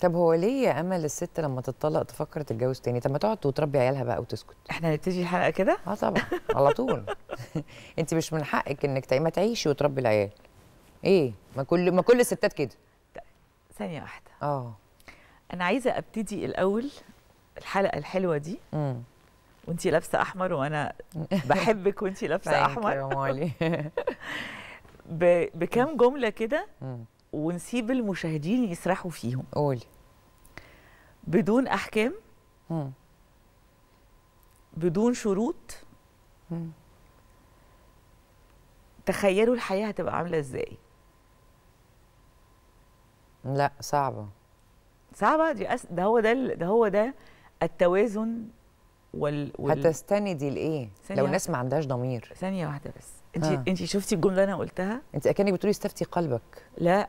طب هو ليه يا امل الست لما تتطلق تفكر تتجوز تاني طب ما تقعد وتربي عيالها بقى وتسكت احنا هنبتدي الحلقه كده اه طبعا على طول انت مش من حقك انك ما تعيشي وتربي العيال ايه ما كل ما كل الستات كده ثانيه واحده اه انا عايزه ابتدي الاول الحلقه الحلوه دي امم وانت لابسه احمر وانا بحبك وانت لابسه احمر بكام جمله كده ونسيب المشاهدين يسرحوا فيهم قولي بدون احكام مم. بدون شروط مم. تخيلوا الحياه هتبقى عامله ازاي لا صعبه صعبه دي أس... ده هو ده ال... ده هو ده التوازن وال, وال... هتستندي لايه لو الناس ما عندهاش ضمير ثانيه واحده بس انت انت شفتي الجمله اللي انا قلتها انت اكنك بتقولي استفتي قلبك لا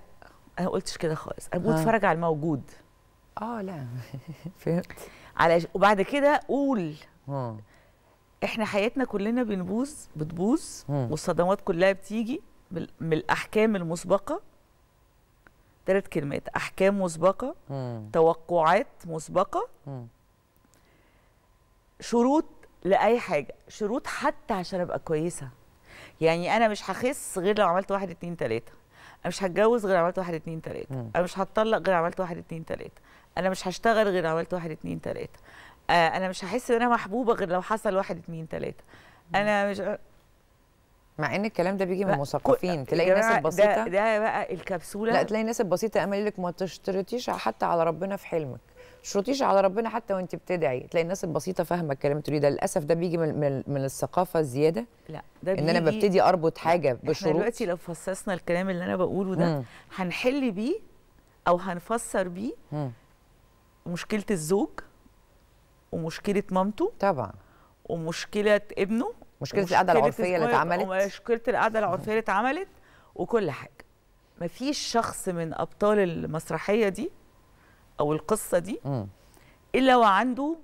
انا قلتش كده خالص انا بتفرج آه. على الموجود اه لا فهمت على وبعد كده قول مم. آه. احنا حياتنا كلنا بنبوظ بتبوظ آه. والصدمات كلها بتيجي من الاحكام المسبقه ثلاث كلمات احكام مسبقه مم. توقعات مسبقه مم. شروط لاي حاجه شروط حتى عشان ابقى كويسه يعني انا مش هخس غير لو عملت واحد اتنين تلاته انا مش هتجوز غير عملت واحد اتنين تلاته انا مش هتطلق غير عملت واحد اتنين تلاته انا مش هشتغل غير عملت واحد اتنين تلاته آه، انا مش هحس ان انا محبوبه غير لو حصل واحد اتنين تلاته انا مش مع ان الكلام ده بيجي من مثقفين تلاقي الناس البسيطه ده, ده بقى الكبسوله لا تلاقي الناس البسيطه امال لك ما تشترطيش حتى على ربنا في حلمك شرطيش على ربنا حتى وانت بتدعي تلاقي الناس البسيطه فاهمه الكلام تقولي ده للاسف ده بيجي من من, الثقافه الزياده لا ده بيجي ان انا ببتدي اربط حاجه بشروط احنا دلوقتي لو فصصنا الكلام اللي انا بقوله ده هنحل بيه او هنفسر بيه مشكله الزوج ومشكله مامته طبعا ومشكله ابنه مشكله القعده العرفيه اللي اتعملت ومشكله القعده العرفيه اللي اتعملت وكل حاجه مفيش شخص من ابطال المسرحيه دي او القصه دي الا وعنده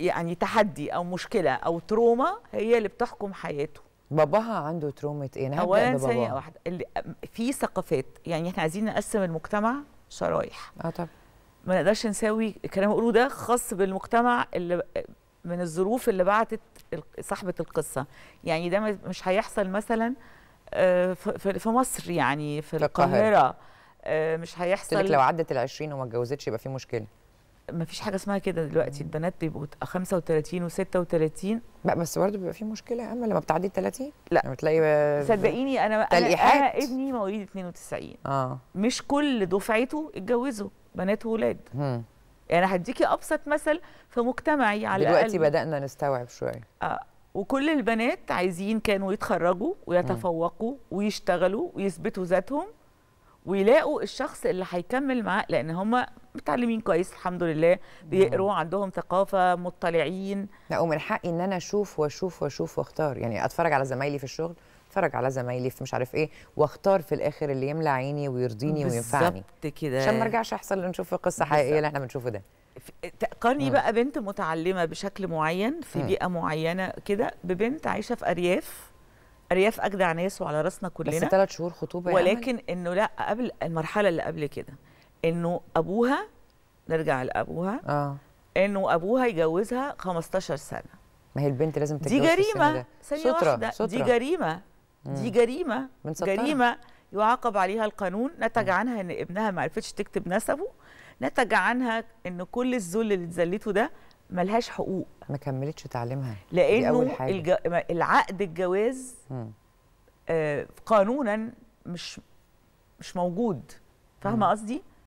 يعني تحدي او مشكله او تروما هي اللي بتحكم حياته باباها عنده ترومة ايه؟ انا اولا ثانيه واحده اللي في ثقافات يعني احنا عايزين نقسم المجتمع شرايح اه طبعا ما نقدرش نساوي الكلام اللي ده خاص بالمجتمع اللي من الظروف اللي بعتت صاحبه القصه يعني ده مش هيحصل مثلا آه، في مصر يعني في القاهره آه، مش هيحصل لك لو عدت ال 20 وما اتجوزتش يبقى في مشكله ما فيش حاجه اسمها كده دلوقتي البنات بيبقوا 35 و36 بس برضه بيبقى في مشكله يا اما لما بتعدي 30 لا لما بتلاقي صدقيني انا تلقيحات. انا ابني مواليد 92 اه مش كل دفعته اتجوزوا بنات واولاد يعني هديكي ابسط مثل في مجتمعي على دلوقتي الأقل. بدانا نستوعب شويه اه وكل البنات عايزين كانوا يتخرجوا ويتفوقوا ويشتغلوا ويثبتوا ذاتهم ويلاقوا الشخص اللي هيكمل معاه لان هم متعلمين كويس الحمد لله بيقروا عندهم ثقافه مطلعين لا ومن حقي ان انا اشوف واشوف واشوف واختار يعني اتفرج على زمايلي في الشغل اتفرج على زمايلي في مش عارف ايه واختار في الاخر اللي يملى عيني ويرضيني وينفعني بالظبط كده عشان ما ارجعش احصل نشوف قصه حقيقيه اللي احنا بنشوفه ده تقارني بقى بنت متعلمه بشكل معين في بيئه معينه كده ببنت عايشه في ارياف ارياف اجدع ناس وعلى راسنا كلنا بس ثلاث شهور خطوبه ولكن انه لا قبل المرحله اللي قبل كده انه ابوها نرجع لابوها اه انه ابوها يجوزها 15 سنه ما هي البنت لازم تتجوز دي جريمه ثانيه واحده سترة. دي جريمه مم. دي جريمه من جريمه يعاقب عليها القانون نتج عنها ان ابنها ما عرفتش تكتب نسبه نتج عنها ان كل الذل اللي اتذلته ده ملهاش حقوق ما كملتش تعليمها لانه الج... العقد الجواز آه قانونا مش مش موجود فاهمه قصدي